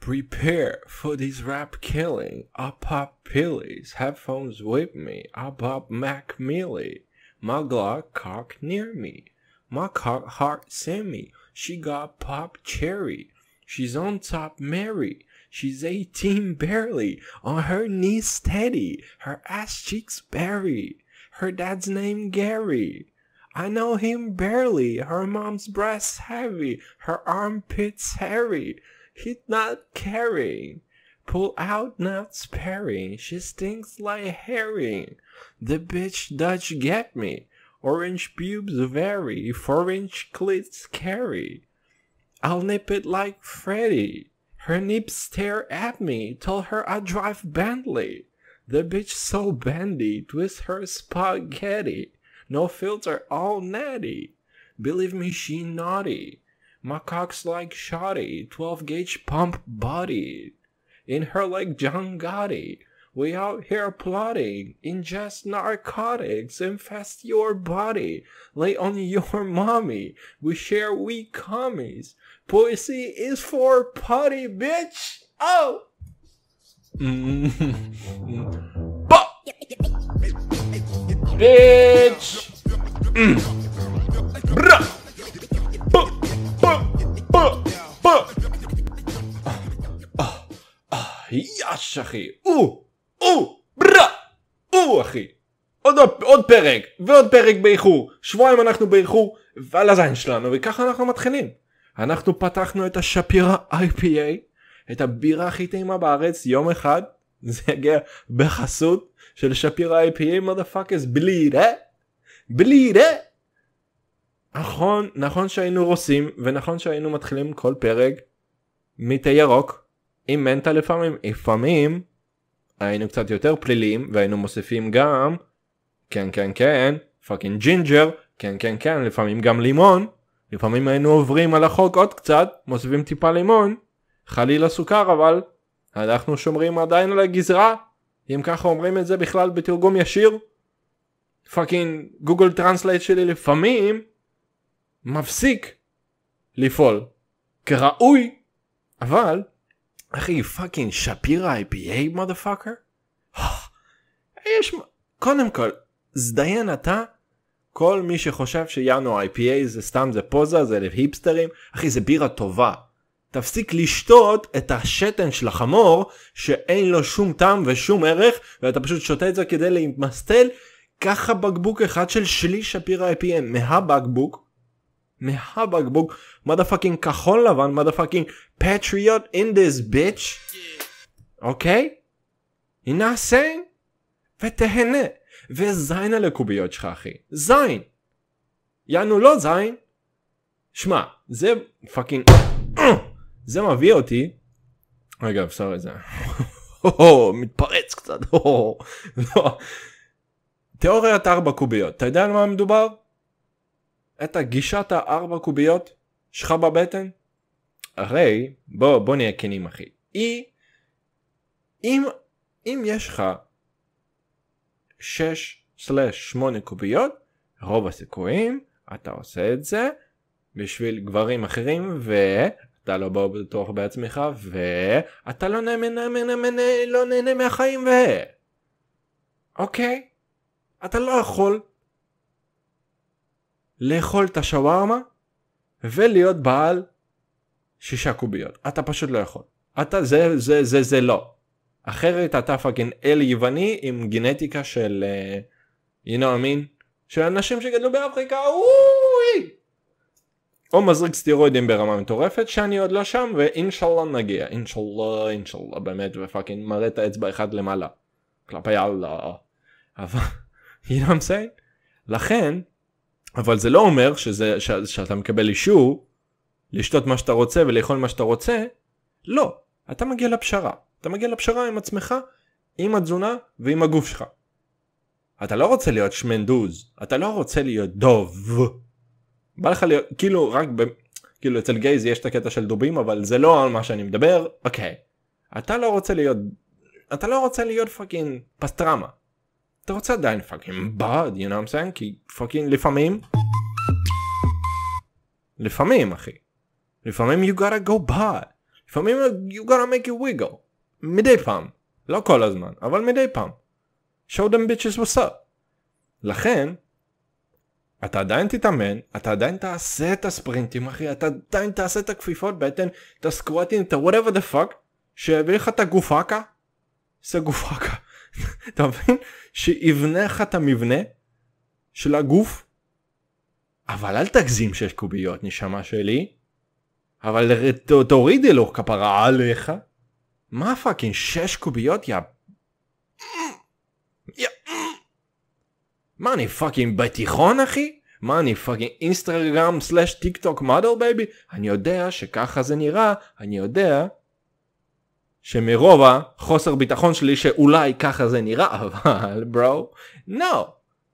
Prepare for this rap killing. I pop pillies, headphones with me. I pop Mac Millie. My Glock cock near me. My cock heart Sammy. She got pop cherry. She's on top Mary. She's 18 barely. On her knees steady. Her ass cheeks berry. Her dad's name Gary. I know him barely. Her mom's breasts heavy, her armpits hairy. He's not caring. Pull out, not sparing. She stinks like herring. The bitch Dutch get me. Orange pubes vary, four inch clits carry. I'll nip it like Freddy. Her nips stare at me, tell her I drive Bentley. The bitch so bendy, twist her spaghetti. No filter, all natty. Believe me, she naughty. My cock's like shoddy, 12 gauge pump body. In her like John Gotti. We out here plotting, ingest narcotics, infest your body, lay on your mommy, we share we commies. Pussy is for potty, bitch! Oh! bitch. Mm. יאש אחי, או, או, ברא, או אחי. עוד, עוד פרק ועוד פרק באיחור, שבועיים אנחנו באיחור ועל הזין שלנו וככה אנחנו מתחילים. אנחנו פתחנו את השפירה IPA, את הבירה הכי טעימה בארץ יום אחד, זה יגיע בחסות של שפירא IPA motherfuckers בלי רה? בלי רה? נכון, נכון שהיינו רוסים ונכון שהיינו מתחילים כל פרק מתה ירוק עם מנטה לפעמים, לפעמים היינו קצת יותר פליליים והיינו מוסיפים גם כן כן כן פאקינג ג'ינג'ר כן כן כן לפעמים גם לימון לפעמים היינו עוברים על החוק עוד קצת מוסיפים טיפה לימון חלילה סוכר אבל אנחנו שומרים עדיין על הגזרה אם ככה אומרים את זה בכלל בתרגום ישיר פאקינג גוגל טרנסלייט שלי לפעמים מפסיק לפעול כראוי אבל אחי פאקינג שפירא IPA מודה פאקר יש קודם כל זדיין אתה כל מי שחושב שיאנו IPA זה סתם זה פוזה זה להיפסטרים אחי זה בירה טובה תפסיק לשתות את השתן של החמור שאין לו שום טעם ושום ערך ואתה פשוט שותה את זה כדי להתמסטל ככה בקבוק אחד של שליש שפירא IPM מהבקבוק מהבקבוק מודה פאקינג כחול לבן מודה פאקינג פטריוט אין דיס ביץ' אוקיי? הנה הסיים ותהנה וזין על הקוביות שלך אחי זין יענו לא זין שמע זה פאקינג זה מביא אותי, רגע אפשר את זה, מתפרץ קצת, לא. תיאוריית ארבע קוביות, אתה יודע על מה מדובר? את הגישת הארבע קוביות שלך בבטן? הרי, בוא, בוא נהיה כנים אחי, היא, אם, אם יש לך 6/8 קוביות, רוב הסיכויים אתה עושה את זה בשביל גברים אחרים ו... אתה לא בטוח בעצמך ואתה לא נהנה, נהנה, לא נהנה מהחיים ו... אוקיי? אתה לא יכול לאכול את השווארמה ולהיות בעל שישה קוביות. אתה פשוט לא יכול. אתה זה זה זה זה לא. אחרת אתה פאקינג אל יווני עם גנטיקה של, uh, you know I mean, של אנשים שגדלו באפריקה, אוי! או מזריק סטירואידים ברמה מטורפת שאני עוד לא שם ואינשאללה נגיע אינשאללה אינשאללה באמת ופאקינג מראה את האצבע אחד למעלה כלפי אללה אבל you know what I'm saying? לכן אבל זה לא אומר שזה ש, שאתה מקבל אישור לשתות מה שאתה רוצה ולאכול מה שאתה רוצה לא אתה מגיע לפשרה אתה מגיע לפשרה עם עצמך עם התזונה ועם הגוף שלך אתה לא רוצה להיות שמנדוז אתה לא רוצה להיות דוב בא לך להיות, כאילו רק ב... כאילו אצל גייז יש את הקטע של דובים אבל זה לא על מה שאני מדבר אוקיי אתה לא רוצה להיות אתה לא רוצה להיות פאקינג פסטרמה אתה רוצה עדיין פאקינג ברד you know what I'm saying כי פאקינג לפעמים לפעמים אחי לפעמים you gotta go bad לפעמים you gotta make it wiggle מדי פעם לא כל הזמן אבל מדי פעם show them bitches what's up לכן אתה עדיין תתאמן, אתה עדיין תעשה את הספרינטים אחי, אתה עדיין תעשה את הכפיפות בטן, את הסקוואטים, את ה-whatever the fuck, שיביא לך את הגופקה, זה גופקה, אתה מבין? שיבנה לך את המבנה של הגוף, אבל אל תגזים שיש קוביות נשמה שלי, אבל תורידי לו כפרה עליך. מה פאקינג שש קוביות יא מה אני פאקינג בתיכון אחי? מה אני פאקינג אינסטגרם סלאש טיק טוק מודל בייבי? אני יודע שככה זה נראה, אני יודע שמרוב החוסר ביטחון שלי שאולי ככה זה נראה, אבל ברו, no.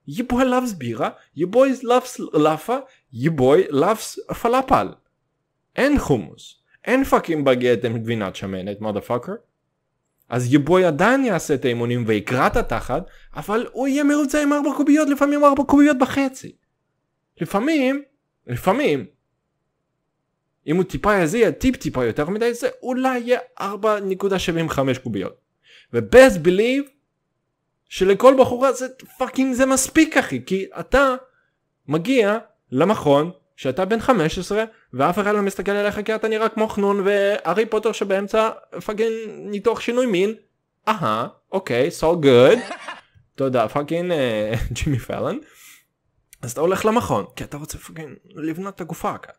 You boy loves בירה, you boy loves לאפה, you boy loves פלאפל. אין חומוס, אין פאקינג בגט עם גבינת שמנת, מודה פאקר. אז יבוי עדיין יעשה את האימונים ויקרע את התחת, אבל הוא יהיה מרוצה עם ארבע קוביות, לפעמים ארבע קוביות בחצי. לפעמים, לפעמים, אם הוא טיפה יזיע טיפ טיפה יותר מדי, זה אולי יהיה 4.75 קוביות. ובאז בליב, שלכל בחורה זה פאקינג זה מספיק אחי, כי אתה מגיע למכון שאתה בן 15 ואף אחד לא מסתכל עליך כי אתה נראה כמו חנון והארי פוטר שבאמצע פאקינג ניתוח שינוי מין. אהה, אוקיי, so good. תודה, פאקינג אה, ג'ימי פלן. אז אתה הולך למכון כי אתה רוצה פאקינג לבנות את הגופה כאן.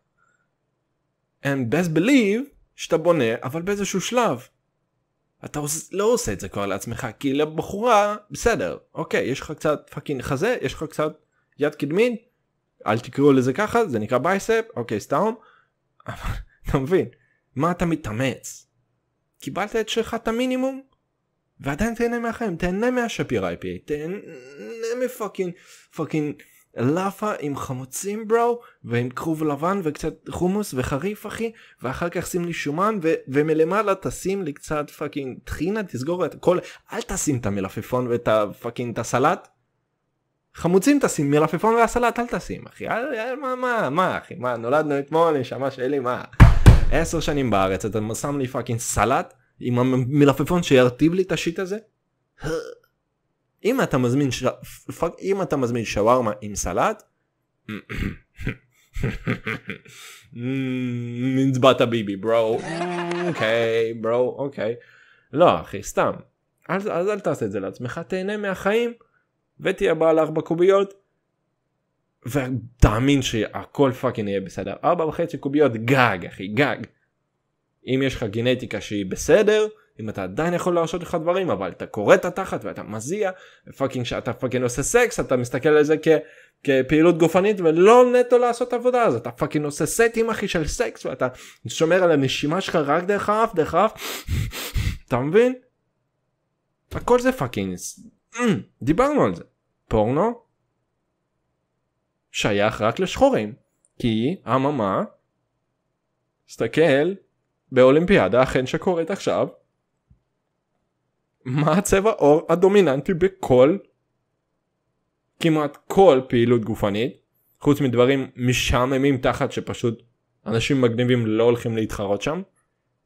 And best believe שאתה בונה אבל באיזשהו שלב. אתה עוש... לא עושה את זה כבר לעצמך כי לבחורה בסדר אוקיי יש לך קצת פאקינג חזה יש לך קצת יד קדמית אל תקראו לזה ככה זה נקרא בייספ אוקיי אבל אתה מבין מה אתה מתאמץ. קיבלת את שלך את המינימום ועדיין תהנה מהחיים תהנה מהשפיר איי פי תהנה מפאקינג פאקינג לאפה עם חמוצים ברו ועם כרוב לבן וקצת חומוס וחריף אחי ואחר כך שים לי שומן ו- ומלמעלה תשים לי קצת פאקינג טחינה תסגור את הכל אל תשים את המלפפון ואת הפאקינג את הסלט חמוצים טסים מלפפון והסלט אל תשים אחי אה, אה, מה מה מה אחי מה נולדנו אתמול נשמה שלי מה עשר שנים בארץ אתה שם לי פאקינג סלט עם המלפפון שירטיב לי את השיט הזה. אם אתה מזמין ש... פאק, אם אתה מזמין שווארמה עם סלט. נצבעת ביבי ברו אוקיי ברו אוקיי לא אחי סתם אז אל תעשה את זה לעצמך תהנה מהחיים ותהיה בעל ארבע קוביות ותאמין שהכל פאקינג יהיה בסדר ארבע וחצי קוביות גג אחי גג. אם יש לך גנטיקה שהיא בסדר אם אתה עדיין יכול להרשות לך דברים אבל אתה קורא את התחת ואתה מזיע פאקינג שאתה פאקינג עושה סקס אתה מסתכל על זה כ, כפעילות גופנית ולא נטו לעשות עבודה אז אתה פאקינג עושה סטים אחי של סקס ואתה שומר על הנשימה שלך רק דרך האף דרך האף אתה מבין? הכל זה פאקינג דיברנו על זה פורנו שייך רק לשחורים כי אממה תסתכל באולימפיאדה אכן שקורית עכשיו מה הצבע עור הדומיננטי בכל כמעט כל פעילות גופנית חוץ מדברים משעממים תחת שפשוט אנשים מגניבים לא הולכים להתחרות שם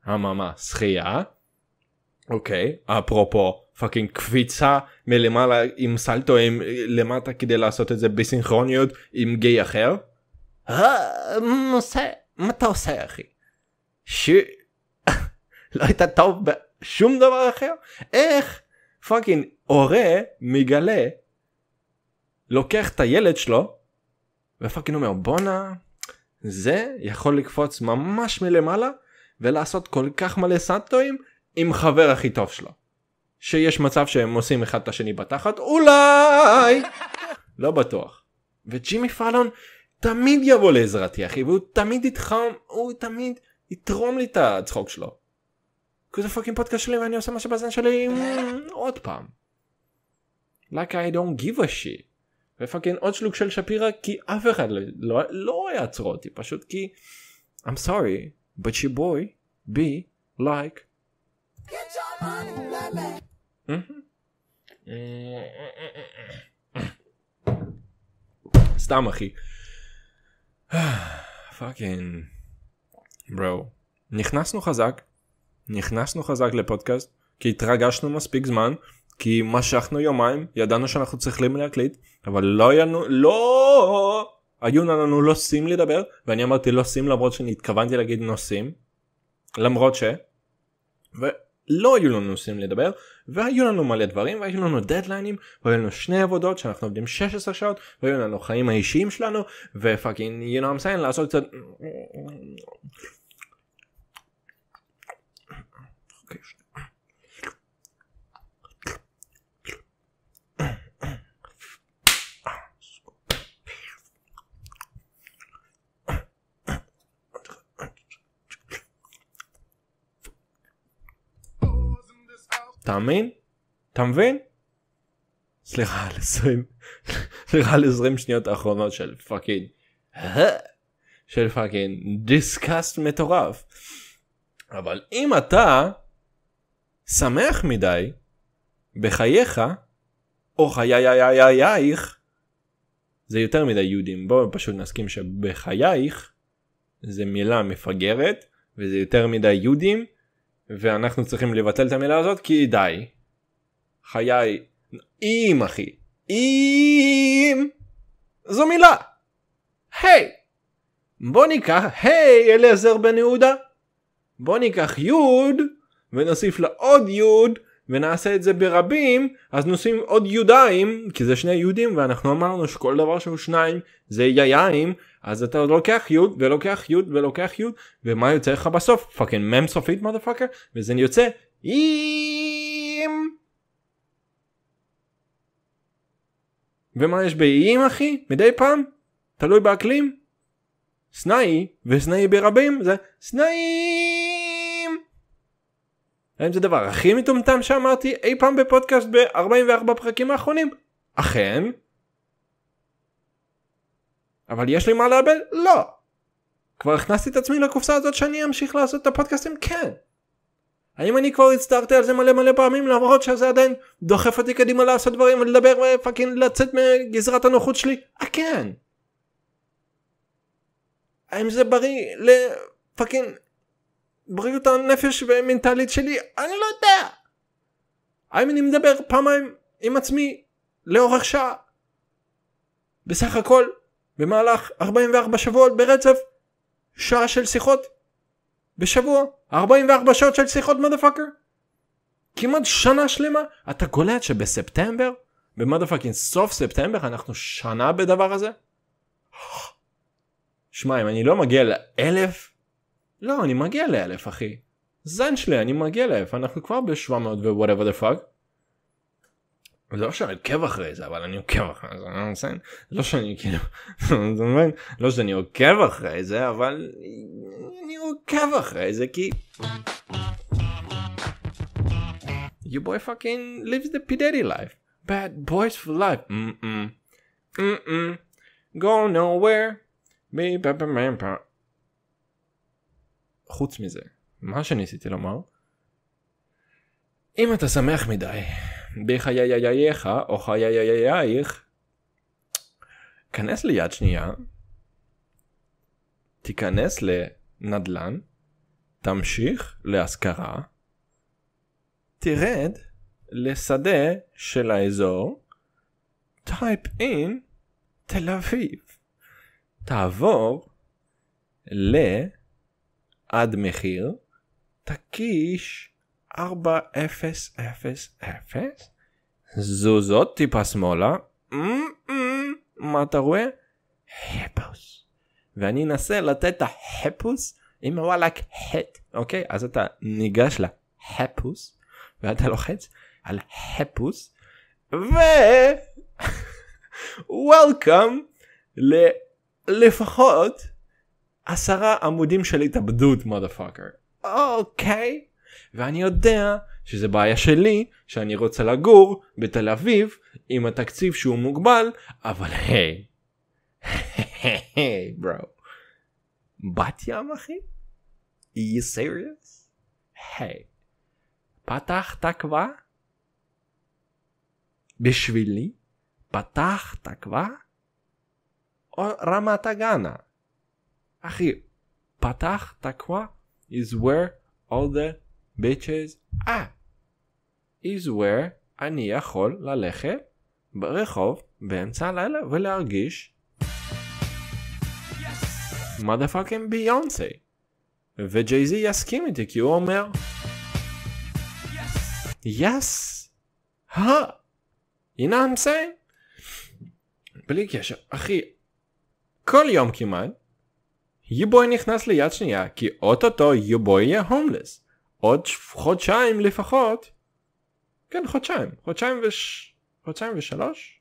אממה שחייה אוקיי אפרופו פאקינג קפיצה מלמעלה עם עם למטה כדי לעשות את זה בסינכרוניות עם גיי אחר. אה, מה אתה עושה אחי? לא היית טוב בשום דבר אחר? איך פאקינג הורה מגלה לוקח את הילד שלו ופאקינג אומר בואנה זה יכול לקפוץ ממש מלמעלה ולעשות כל כך מלא סלטואים עם חבר הכי טוב שלו. שיש מצב שהם עושים אחד את השני בתחת אולי לא בטוח וג'ימי פאלון תמיד יבוא לעזרתי אחי והוא תמיד איתך הוא תמיד יתרום לי את הצחוק שלו. כי זה פאקינג פודקאסט שלי ואני עושה מה שבזן שלי mm, עוד פעם. Like I don't give a shit. ופאקינג עוד שלוק של שפירא כי אף אחד לא, לא לא יעצרו אותי פשוט כי I'm sorry but you boy be like Get your money, סתם אחי. פאקינג. ברו. נכנסנו חזק. נכנסנו חזק לפודקאסט. כי התרגשנו מספיק זמן. כי משכנו יומיים. ידענו שאנחנו צריכים להקליט. אבל לא ידענו... לא! היו לנו נושאים לא לדבר. ואני אמרתי נושאים לא למרות שאני התכוונתי להגיד נושאים. לא למרות ש... לא היו לנו נושאים לדבר והיו לנו מלא דברים והיו לנו דדליינים והיו לנו שני עבודות שאנחנו עובדים 16 שעות והיו לנו חיים האישיים שלנו ופאקינג you know I'm saying לעשות קצת. Okay, אוקיי, אתה מבין? אתה מבין? סליחה על 20 סליחה על 20 שניות האחרונות של פאקינג של פאקינג דיסקאסט מטורף. אבל אם אתה שמח מדי בחייך או חייך זה יותר מדי יהודים בואו פשוט נסכים שבחייך זה מילה מפגרת וזה יותר מדי יהודים ואנחנו צריכים לבטל את המילה הזאת כי די. חיי. אם אחי. אם. זו מילה. היי. Hey. בוא ניקח היי hey, אליעזר בן יהודה. בוא ניקח יוד ונוסיף לה עוד יוד ונעשה את זה ברבים אז נוסיף עוד יודיים כי זה שני יודים ואנחנו אמרנו שכל דבר שהוא שניים זה יאיים אז אתה לוקח י' ולוקח י' ולוקח י' ומה יוצא לך בסוף? פאקינג מם סופית מודה פאקר וזה יוצא איים ומה יש באיים אחי? מדי פעם? תלוי באקלים? סנאי וסנאי ברבים זה סנאים. האם זה דבר הכי מטומטם שאמרתי אי פעם בפודקאסט ב-44 פרקים האחרונים? אכן. אבל יש לי מה לאבד? לא. כבר הכנסתי את עצמי לקופסה הזאת שאני אמשיך לעשות את הפודקאסטים? כן. האם אני כבר הצטערתי על זה מלא מלא פעמים למרות שזה עדיין דוחף אותי קדימה לעשות דברים ולדבר ופאקינג לצאת מגזרת הנוחות שלי? אה כן. האם זה בריא לפאקינג בריאות הנפש ומנטלית שלי? אני לא יודע. האם אני מדבר פעמיים עם עצמי לאורך שעה? בסך הכל במהלך 44 שבועות ברצף שעה של שיחות בשבוע 44 שעות של שיחות מדפאקר כמעט שנה שלמה אתה קולט שבספטמבר במדפאקינג סוף ספטמבר אנחנו שנה בדבר הזה? שמע אם אני לא מגיע לאלף לא אני מגיע לאלף אחי זן שלי אני מגיע לאלף אנחנו כבר ב-700 ו-whatever the fuck זה לא שאני עוקב אחרי זה אבל אני עוקב אחרי זה, אני מציין, לא שאני כאילו, אתה מבין? לא שאני עוקב אחרי זה אבל אני עוקב אחרי זה כי... You boy fucking lives the pidetti life, bad boys for life, mm mm, mm mm, go nowhere, Be ba ba ba חוץ מזה, מה שניסיתי לומר, אם אתה שמח מדי בחיי או חיי כנס ליד שנייה, תיכנס לנדל"ן, תמשיך להשכרה, תרד לשדה של האזור, טייפ אין תל אביב, תעבור לעד מחיר, תקיש 4-0-0-0 זוזות טיפה שמאלה. מה אתה רואה? חיפוש. ואני אנסה לתת את החיפוש עם הוואלק חט, אוקיי? אז אתה ניגש לחיפוש ואתה לוחץ על חיפוש ו... וולקאם ל... לפחות עשרה עמודים של התאבדות מודה פאקר. אוקיי. ואני יודע שזה בעיה שלי שאני רוצה לגור בתל אביב עם התקציב שהוא מוגבל אבל היי. היי ברו. בת ים אחי? you serious? היי. פתחת כבר? בשבילי? פתחת כבר? או רמת הגנה? אחי, פתחת כבר? is where all the bitches. אה! is where אני יכול ללכת ברחוב באמצע הלילה ולהרגיש מה פאקינג ביונסה וג'יי זי יסכים איתי כי הוא אומר יס הא הנה אמסיין בלי קשר אחי כל יום כמעט יובוי נכנס ליד שנייה כי אוטוטו יובוי יהיה הומלס עוד חודשיים לפחות כן חודשיים חודשיים וש... חודשיים ושלוש?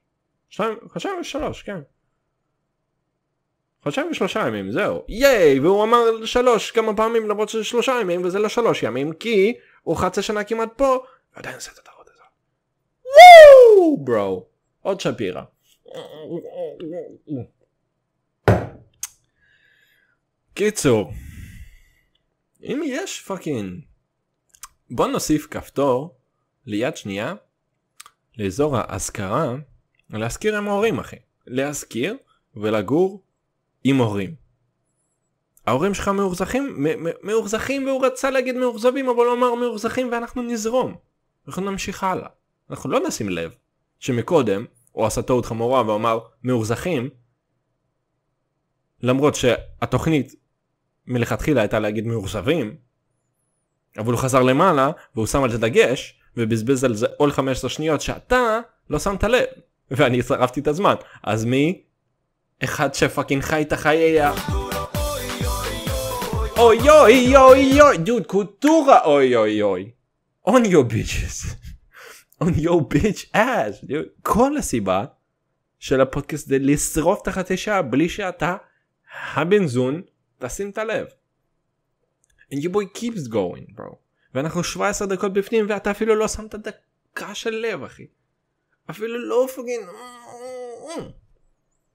שניים... חודשיים ושלוש כן חודשיים ושלושה ימים זהו ייי והוא אמר שלוש כמה פעמים למרות שזה שלושה ימים וזה לא שלוש ימים כי הוא חצי שנה כמעט פה ועדיין עושה את הטעות הזאת וואו ברו עוד שפירא קיצור אם יש פאקינג בוא נוסיף כפתור ליד שנייה לאזור ההשכרה להשכיר עם ההורים אחי. להשכיר ולגור עם הורים. ההורים שלך מאוכזכים מאוכזכים והוא רצה להגיד מאוכזבים אבל הוא אמר מאוכזכים ואנחנו נזרום. אנחנו נמשיך הלאה. אנחנו לא נשים לב שמקודם הוא עשה טעות חמורה ואמר מאוכזכים למרות שהתוכנית מלכתחילה הייתה להגיד מאוכזבים אבל הוא חזר למעלה והוא שם על זה דגש ובזבז על זה עוד 15 שניות שאתה לא שמת לב ואני שרפתי את הזמן אז מי אחד שפאקינג חי את החיי אוי אוי אוי אוי דוד קוטורה אוי אוי אוי on your bitches on your bitch ass dude. כל הסיבה של הפודקאסט זה לשרוף את החצי שעה בלי שאתה הבן זון תשים את הלב. and your boy keeps going bro ואנחנו 17 דקות בפנים ואתה אפילו לא שמת דקה של לב אחי. אפילו לא פגין...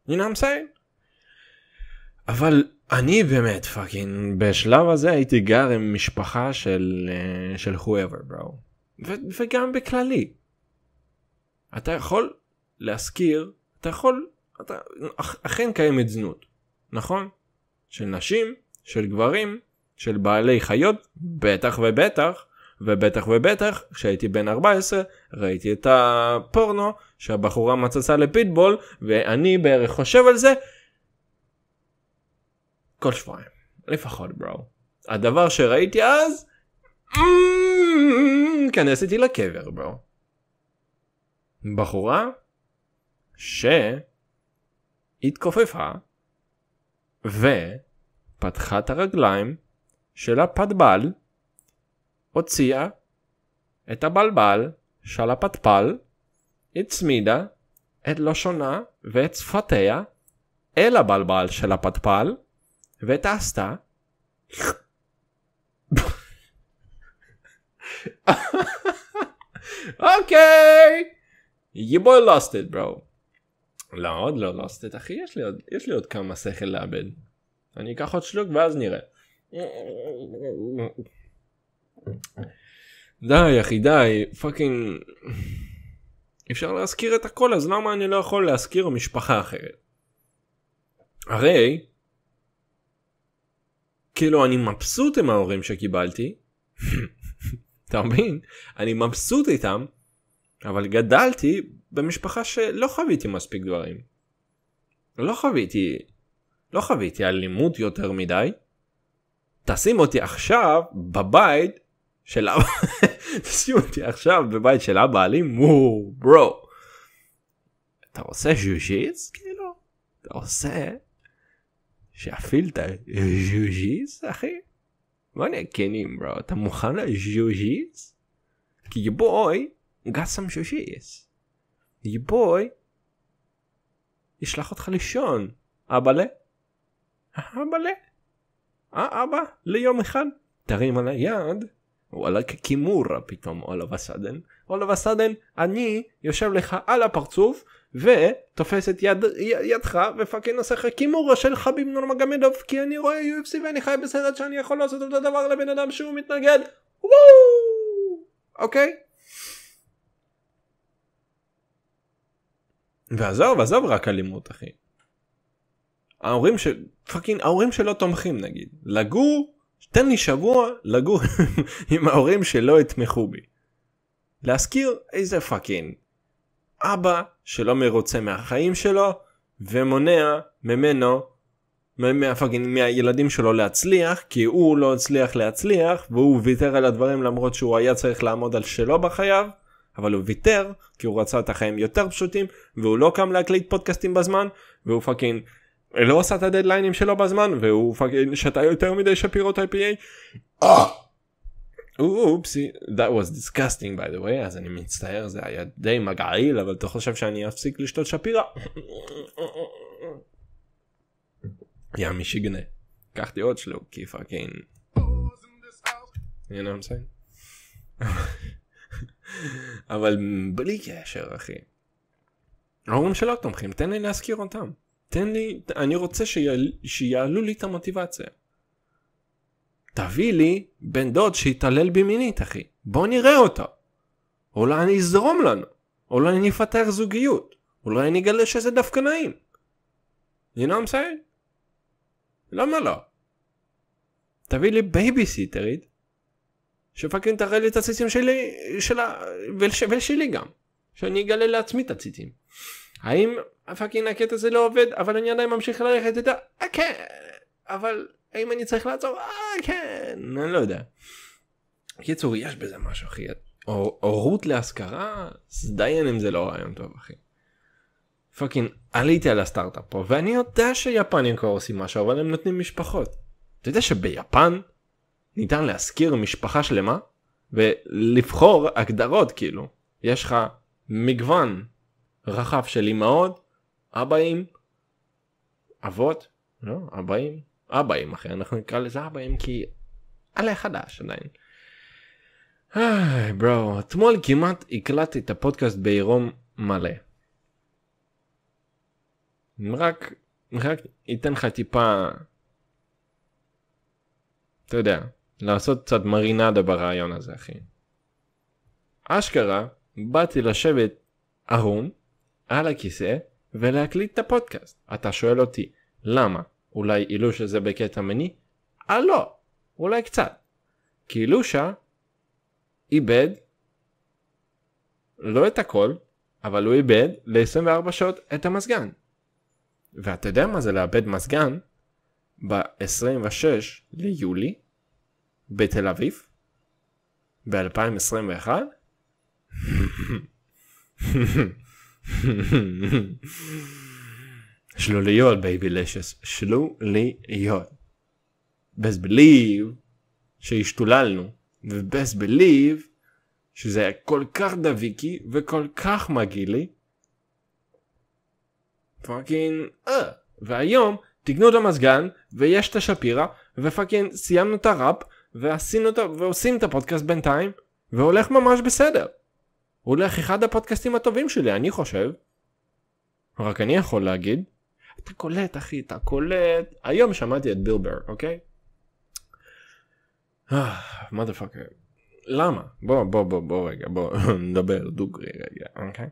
You know what I'm saying? אבל אני באמת פאקינג בשלב הזה הייתי גר עם משפחה של אה, של whoever ברו וגם בכללי. אתה יכול להזכיר אתה יכול אתה אכן קיימת זנות נכון של נשים של גברים של בעלי חיות, בטח ובטח, ובטח ובטח, כשהייתי בן 14, ראיתי את הפורנו שהבחורה מצצה לפיטבול, ואני בערך חושב על זה כל שבועיים, לפחות ברו. הדבר שראיתי אז, כנס איתי לקבר ברו. בחורה שהתכופפה ופתחה את הרגליים של הפטבל הוציאה את הבלבל של הפטפל, הצמידה את לשונה ואת שפתיה אל הבלבל של הפטפל וטסתה אוקיי! You boy lost it bro. לא עוד לא lost it אחי יש לי עוד יש לי עוד כמה שכל לאבד. אני אקח עוד שלוק ואז נראה. די, אחי, די, פאקינג... אפשר להזכיר את הכל, אז למה אני לא יכול להזכיר משפחה אחרת? הרי... כאילו, אני מבסוט עם ההורים שקיבלתי. אתה מבין? אני מבסוט איתם, אבל גדלתי במשפחה שלא חוויתי מספיק דברים. לא חוויתי... לא חוויתי אלימות יותר מדי. תשים אותי עכשיו בבית של אבא, תשים אותי עכשיו בבית של אבא עלי, מו, ברו. אתה עושה ז'וז'יץ? כאילו, אתה עושה שאפילת ז'וז'יץ, אחי? בוא נהיה כנים, ברו, אתה מוכן לז'וז'יץ? כי יבוי, got some ז'וז'יץ. יבוי, ישלח אותך לישון, אבאלה. אבאלה. אה אבא ליום אחד תרים על היד וואלה קימורה פתאום אולה וסדן אולה וסדן אני יושב לך על הפרצוף ותופס את יד, י, ידך ופאקינג עושה לך קימורה של חביב נורמגמדוב כי אני רואה UFC ואני חי בסרט שאני יכול לעשות אותו דבר לבן אדם שהוא מתנגד וואו אוקיי ועזוב עזוב רק אלימות אחי ההורים של פאקינג ההורים שלא תומכים נגיד לגור תן לי שבוע לגור עם ההורים שלא יתמכו בי. להזכיר איזה פאקינג אבא שלא מרוצה מהחיים שלו ומונע ממנו מהפאקינג מהילדים שלו להצליח כי הוא לא הצליח להצליח והוא ויתר על הדברים למרות שהוא היה צריך לעמוד על שלו בחייו אבל הוא ויתר כי הוא רצה את החיים יותר פשוטים והוא לא קם להקליט פודקאסטים בזמן והוא פאקינג לא עשה את הדדליינים שלו בזמן והוא פאקינג שתה יותר מדי שפירות IPA. אה! אופסי, that was disgusting by the way, אז אני מצטער זה היה די מגעיל אבל אתה חושב שאני אפסיק לשתות שפירה? יא מי מישיגנה, לקחתי עוד שלו כי פאקינג. You know what I'm saying? אבל בלי קשר אחי. ההורים שלא תומכים תן לי להזכיר אותם. תן לי, אני רוצה שיעל, שיעלו לי את המוטיבציה. תביא לי בן דוד שיתעלל בי מינית, אחי. בוא נראה אותו. אולי לא, אני אזרום לנו. אולי לא, אני אפתח זוגיות. אולי לא, אני אגלה שזה דווקא נעים. You know what I'm saying? למה לא? תביא לי בייביסיטרית שפאקינג תראה לי את הציצים שלי, שלה, ושלי גם. שאני אגלה לעצמי את הציצים. האם הפאקינג הקטע הזה לא עובד אבל אני עדיין ממשיך ללכת איתה? אה כן אבל האם אני צריך לעצור? אה כן אני לא יודע. קיצור יש בזה משהו אחי הורות להשכרה זדיין אם זה לא רעיון טוב אחי. פאקינג עליתי על הסטארט-אפ פה ואני יודע שיפנים כבר עושים משהו אבל הם נותנים משפחות. אתה יודע שביפן ניתן להשכיר משפחה שלמה ולבחור הגדרות כאילו יש לך מגוון רחב של אמהות, אבאים, אבות, לא, אבאים, אבאים אחי, אנחנו נקרא לזה אבאים כי עלה חדש עדיין. איי, ברו, אתמול כמעט הקלטתי את הפודקאסט בעירום מלא. רק, רק אתן לך טיפה, אתה יודע, לעשות קצת מרינדה ברעיון הזה אחי. אשכרה, באתי לשבת ערום, על הכיסא ולהקליט את הפודקאסט. אתה שואל אותי, למה? אולי אילושה זה בקטע מיני? אה לא, אולי קצת. כי אילושה איבד לא את הכל, אבל הוא איבד ל-24 שעות את המזגן. ואתה יודע מה זה לאבד מזגן? ב-26 ליולי בתל אביב ב-2021? שלוליות בייבי לשס, שלוליות. best believe שהשתוללנו, ו-best believe שזה היה כל כך דביקי וכל כך מגעילי. פאקינג אה. והיום תקנו את המזגן ויש את השפירא ופאקינג סיימנו את הראפ ועשינו את ועושים את הפודקאסט בינתיים והולך ממש בסדר. הולך אחד הפודקאסטים הטובים שלי אני חושב. רק אני יכול להגיד. אתה קולט אחי אתה קולט היום שמעתי את בילבר, בר אוקיי. מה דה פאק למה בוא בוא בוא בוא רגע בוא נדבר דוגרי רגע אוקיי.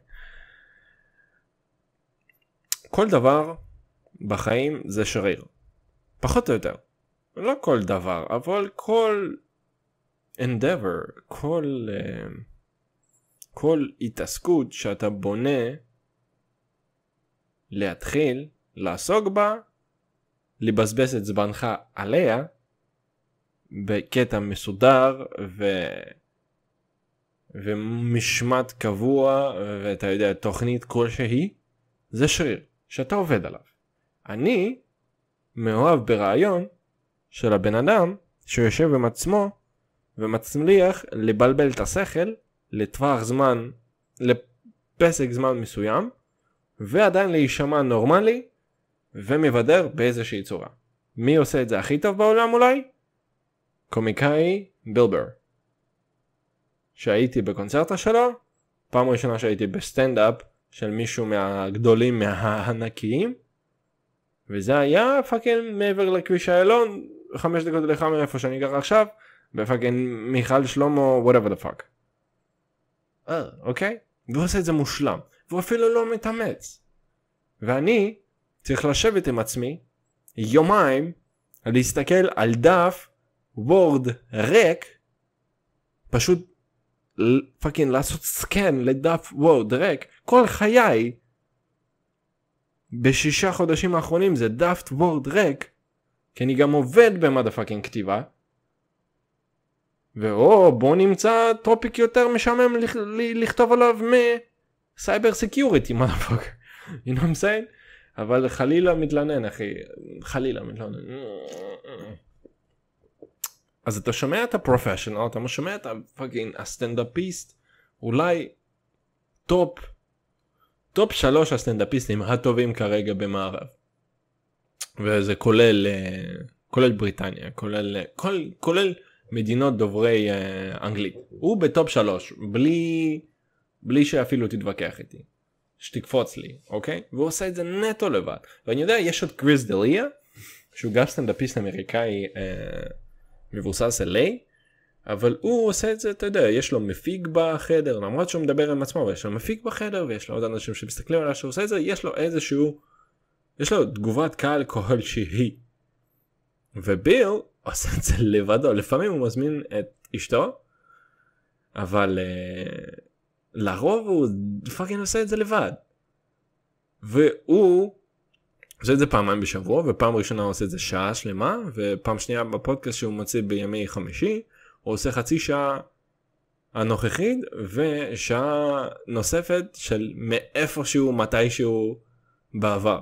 כל דבר בחיים זה שריר פחות או יותר לא כל דבר אבל כל endeavor כל. Uh, כל התעסקות שאתה בונה להתחיל לעסוק בה, לבזבז את זמנך עליה בקטע מסודר ו... ומשמט קבוע ואתה יודע תוכנית כלשהי זה שריר שאתה עובד עליו. אני מאוהב ברעיון של הבן אדם שיושב עם עצמו ומצליח לבלבל את השכל לטווח זמן, לפסק זמן מסוים, ועדיין להישמע נורמלי ומבדר באיזושהי צורה. מי עושה את זה הכי טוב בעולם אולי? קומיקאי בילבר. שהייתי בקונצרטה שלו, פעם ראשונה שהייתי בסטנדאפ של מישהו מהגדולים מהענקיים, וזה היה פאקינג מעבר לכביש איילון, חמש דקות הליכה מאיפה שאני גר עכשיו, בפאקינג מיכל שלמה, whatever the fuck. אה, אוקיי? והוא עושה את זה מושלם, והוא אפילו לא מתאמץ. ואני צריך לשבת עם עצמי יומיים להסתכל על דף וורד ריק, פשוט פאקינג לעשות סקן לדף וורד ריק, כל חיי בשישה חודשים האחרונים זה דף וורד ריק, כי אני גם עובד במדה פאקינג כתיבה, ואו בוא נמצא טופיק יותר משעמם לכ- לכתוב עליו מסייבר סקיוריטי מה פאק, you know אבל חלילה מתלנן אחי, חלילה מתלנן. אז אתה שומע את הפרופשיונל, אתה שומע את הפאקינג הסטנדאפיסט, אולי טופ, טופ שלוש הסטנדאפיסטים הטובים כרגע במערב. וזה כולל, אה, כולל בריטניה, כולל, אה, כולל מדינות דוברי אה, אנגלית. הוא בטופ שלוש, בלי, בלי שאפילו תתווכח איתי. שתקפוץ לי, אוקיי? והוא עושה את זה נטו לבד. ואני יודע, יש עוד קריס דליה, שהוא גם סטנדאפיסט אמריקאי אה, מבוסס LA, אבל הוא עושה את זה, אתה יודע, יש לו מפיק בחדר, למרות שהוא מדבר עם עצמו, ויש לו מפיק בחדר, ויש לו עוד אנשים שמסתכלים עליו שהוא עושה את זה, יש לו איזשהו, יש לו תגובת קהל כלשהי. וביל עושה את זה לבדו לפעמים הוא מזמין את אשתו אבל uh, לרוב הוא פאקינג עושה את זה לבד. והוא עושה את זה פעמיים בשבוע ופעם ראשונה הוא עושה את זה שעה שלמה ופעם שנייה בפודקאסט שהוא מוציא בימי חמישי הוא עושה חצי שעה הנוכחית ושעה נוספת של מאיפשהו מתישהו בעבר.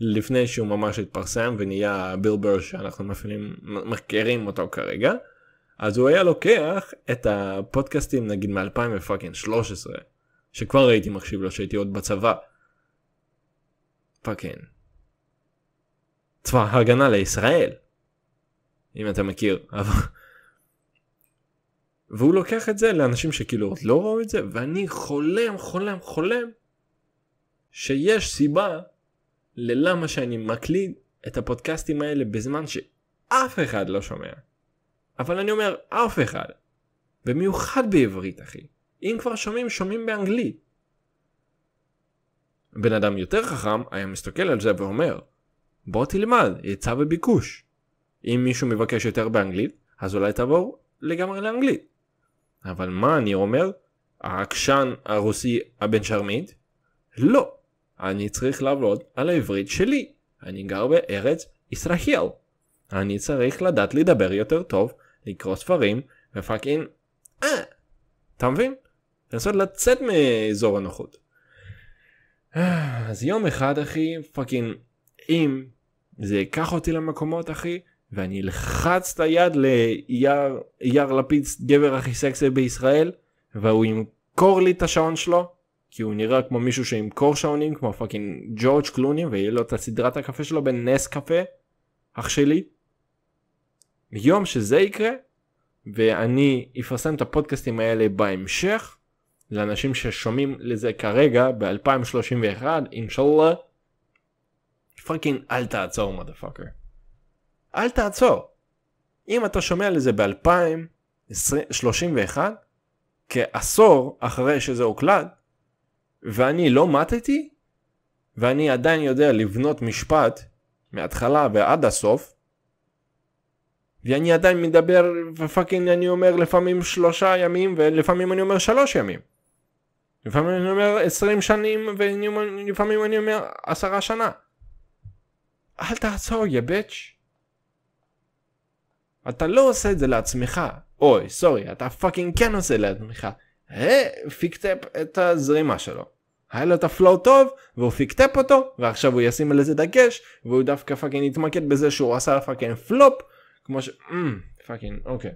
לפני שהוא ממש התפרסם ונהיה ביל בר שאנחנו מפעילים, מכירים אותו כרגע, אז הוא היה לוקח את הפודקאסטים נגיד מ-2013, שכבר הייתי מקשיב לו שהייתי עוד בצבא. פאקינג. צבא הגנה לישראל. אם אתה מכיר. אבל... והוא לוקח את זה לאנשים שכאילו עוד לא ראו את זה, ואני חולם, חולם, חולם, שיש סיבה ללמה שאני מקליד את הפודקאסטים האלה בזמן שאף אחד לא שומע. אבל אני אומר אף אחד. במיוחד בעברית אחי. אם כבר שומעים שומעים באנגלית. בן אדם יותר חכם היה מסתכל על זה ואומר בוא תלמד, יצא בביקוש. אם מישהו מבקש יותר באנגלית, אז אולי תעבור לגמרי לאנגלית. אבל מה אני אומר? העקשן הרוסי הבן שרמית? לא. אני צריך לעבוד על העברית שלי. אני גר בארץ ישראל. אני צריך לדעת לדבר יותר טוב, לקרוא ספרים, ופאקינג... אה! אתה מבין? לנסות לצאת מאזור הנוחות. אז יום אחד אחי, פאקינג, אם זה ייקח אותי למקומות אחי, ואני אלחץ את היד ליער לפיד, גבר הכי סקסי בישראל, והוא ימכור לי את השעון שלו, כי הוא נראה כמו מישהו שימכור שעונים כמו פאקינג ג'ורג' קלוני ויהיה לו לא את הסדרת הקפה שלו בנס קפה אח שלי. יום שזה יקרה ואני אפרסם את הפודקאסטים האלה בהמשך לאנשים ששומעים לזה כרגע ב-2031 אינשאללה. פאקינג אל תעצור מודפאקר. אל תעצור. אם אתה שומע לזה ב-2031 כעשור אחרי שזה הוקלט ואני לא מתתי, ואני עדיין יודע לבנות משפט מההתחלה ועד הסוף, ואני עדיין מדבר ופאקינג אני אומר לפעמים שלושה ימים ולפעמים אני אומר שלוש ימים. לפעמים אני אומר עשרים שנים ולפעמים אני אומר עשרה שנה. אל תעצור יא ביץ'. אתה לא עושה את זה לעצמך. אוי, סורי, אתה פאקינג כן עושה לעצמך. אה, פיקטפ את הזרימה שלו. היה לו את הפלואו טוב, והוא פיקטפ אותו, ועכשיו הוא ישים על זה דגש, והוא דווקא פאקינג יתמקד בזה שהוא עשה פאקינג פלופ, כמו ש... אמ, פאקינג, אוקיי.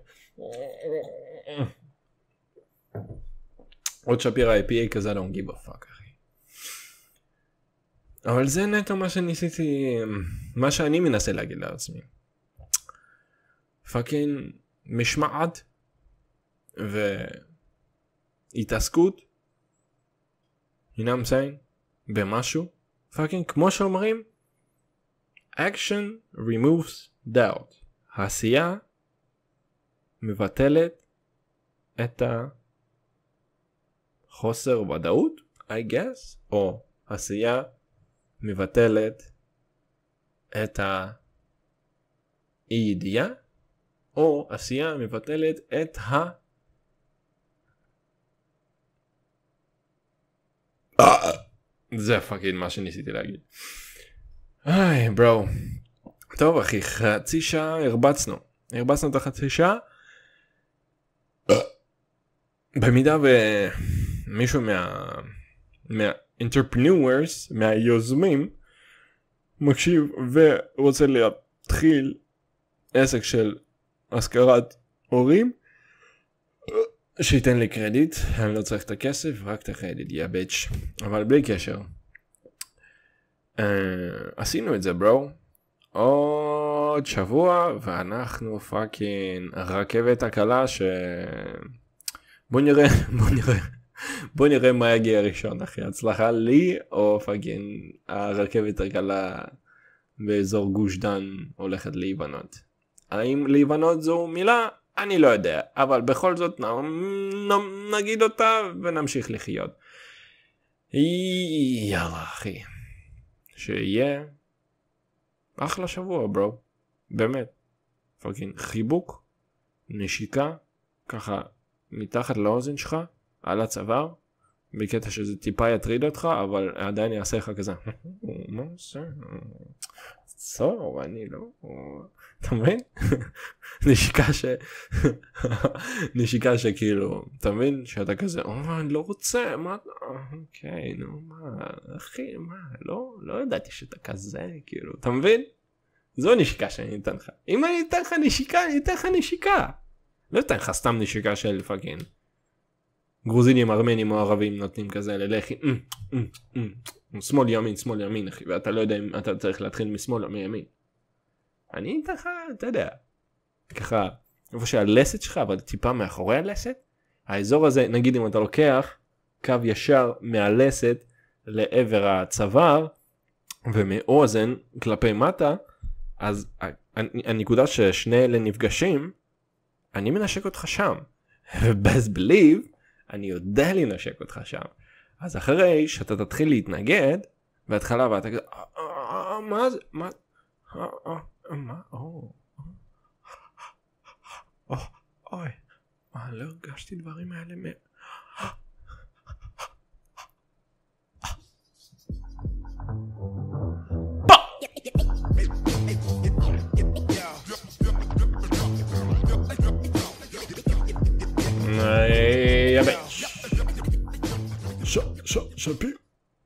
עוד שפירא IPA כזה לא מגיב בפאק אחי. אבל זה נטו מה שניסיתי, אמ, מה שאני מנסה להגיד לעצמי. פאקינג משמעת והתעסקות you know what I'm saying? במשהו, פאקינג, כמו שאומרים, action removes doubt. העשייה מבטלת את החוסר ודאות, I guess, או עשייה מבטלת את האי ידיעה, או עשייה מבטלת את ה... זה הפאקינג מה שניסיתי להגיד. היי ברו. טוב אחי חצי שעה הרבצנו הרבצנו את החצי שעה. במידה ומישהו מה... מה מהאינטרפניורס מהיוזמים מקשיב ורוצה להתחיל עסק של השכרת הורים שייתן לי קרדיט, אני לא צריך את הכסף, רק את הקרדיט, יא ביץ'. אבל בלי קשר. Uh, עשינו את זה ברו. עוד שבוע ואנחנו פאקינג רכבת הקלה ש... בוא נראה, בוא נראה. בוא נראה מה יגיע ראשון אחי, הצלחה לי או פאקינג הרכבת הקלה באזור גוש דן הולכת להיבנות. האם להיבנות זו מילה? אני לא יודע, אבל בכל זאת נ, נ, נגיד אותה ונמשיך לחיות. יאללה אחי, שיהיה אחלה שבוע ברו, באמת, פאקינג חיבוק, נשיקה, ככה מתחת לאוזן שלך, על הצוואר, בקטע שזה טיפה יטריד אותך, אבל עדיין יעשה לך כזה. מה זה? צור, אני לא... אתה מבין? נשיקה ש... נשיקה שכאילו, אתה מבין? שאתה כזה, או, אני לא רוצה, מה... אתה... אוקיי, נו, מה, אחי, מה, לא, לא ידעתי שאתה כזה, כאילו, אתה מבין? זו נשיקה שאני אתן לך. אם אני אתן לך נשיקה, אני אתן לך נשיקה. לא אתן לך סתם נשיקה של פאקינג. גרוזינים, ארמנים או ערבים נותנים כזה ללח"י, אמ, אמ, אמ, שמאל ימין, שמאל ימין אחי, ואתה לא יודע אם אתה צריך להתחיל משמאל או מימין. אני ככה, אתה יודע, ככה, איפה שהלסת שלך, אבל טיפה מאחורי הלסת, האזור הזה, נגיד אם אתה לוקח קו ישר מהלסת לעבר הצוואר, ומאוזן כלפי מטה, אז הנקודה ששני אלה נפגשים, אני מנשק אותך שם. ובאז בליב, אני יודע לנשק אותך שם. אז אחרי שאתה תתחיל להתנגד, בהתחלה ואתה כזה, אה, אה, אה, מה זה, מה, מה, או, אוי, מה, לא הרגשתי דברים האלה J'appuie.